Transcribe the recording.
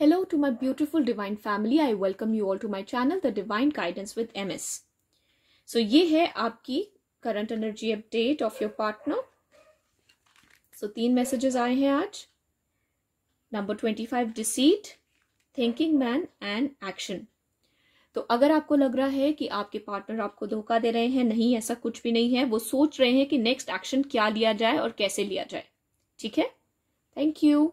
Hello to my beautiful divine family. I welcome you all to my channel, The Divine Guidance with MS. सो ये है आपकी current energy update of your partner so तीन messages आए हैं आज number twenty five deceit thinking man and action तो अगर आपको लग रहा है कि आपके पार्टनर आपको धोखा दे रहे हैं नहीं ऐसा कुछ भी नहीं है वो सोच रहे हैं कि नेक्स्ट एक्शन क्या लिया जाए और कैसे लिया जाए ठीक है थैंक यू